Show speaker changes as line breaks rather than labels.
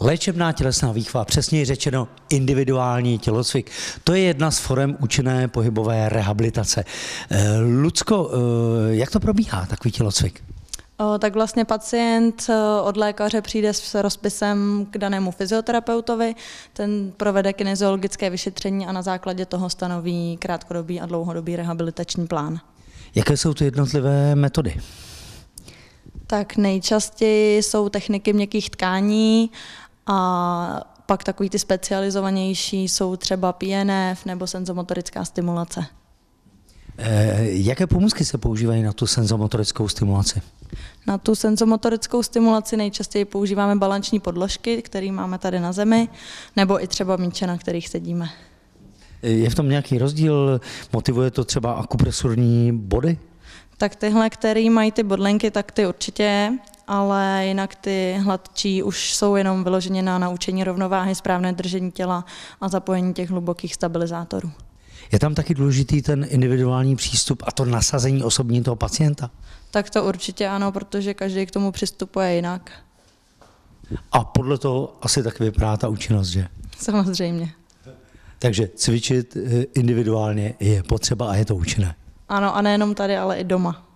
Léčebná tělesná výchova, přesněji řečeno individuální tělocvik, to je jedna z forem účinné pohybové rehabilitace. Eh, Lucko, eh, jak to probíhá, takový tělocvik?
Tak vlastně pacient eh, od lékaře přijde s rozpisem k danému fyzioterapeutovi, ten provede kineziologické vyšetření a na základě toho stanoví krátkodobý a dlouhodobý rehabilitační plán.
Jaké jsou ty jednotlivé metody?
Tak nejčastěji jsou techniky měkkých tkání, a pak takový ty specializovanější jsou třeba PNF nebo senzomotorická stimulace.
Eh, jaké pomůcky se používají na tu senzomotorickou stimulaci?
Na tu senzomotorickou stimulaci nejčastěji používáme balanční podložky, které máme tady na zemi, nebo i třeba míče, na kterých sedíme.
Eh, je v tom nějaký rozdíl? Motivuje to třeba akupresurní body?
Tak tyhle, který mají ty bodlenky, tak ty určitě ale jinak ty hladčí už jsou jenom vyloženě na naučení rovnováhy, správné držení těla a zapojení těch hlubokých stabilizátorů.
Je tam taky důležitý ten individuální přístup a to nasazení osobní toho pacienta?
Tak to určitě ano, protože každý k tomu přistupuje jinak.
A podle toho asi tak vypadá ta účinnost, že?
Samozřejmě.
Takže cvičit eh, individuálně je potřeba a je to účinné.
Ano, a nejenom tady, ale i doma.